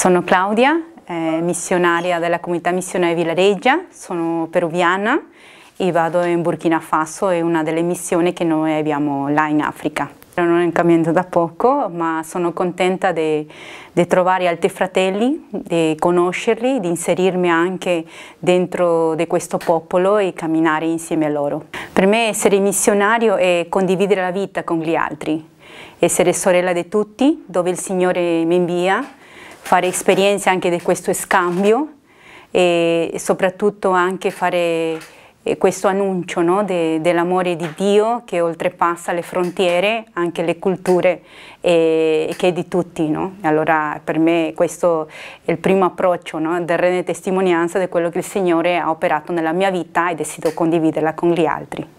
Sono Claudia, eh, missionaria della comunità missionaria Villareggia, sono peruviana e vado in Burkina Faso, è una delle missioni che noi abbiamo là in Africa. Non è cambiato da poco, ma sono contenta di, trovare altri fratelli, di conoscerli, di inserirmi anche dentro di questo popolo e camminare insieme a loro. Per me essere missionario è condividere la vita con gli altri, essere sorella di tutti, dove il Signore mi invia, fare esperienze anche di questo scambio e soprattutto anche fare eh, questo annuncio no, de, dell'amore di Dio che oltrepassa le frontiere, anche le culture, e che è di tutti. No? Allora per me questo è il primo approccio no, del rene testimonianza di quello che il Signore ha operato nella mia vita e desidero condividerla con gli altri.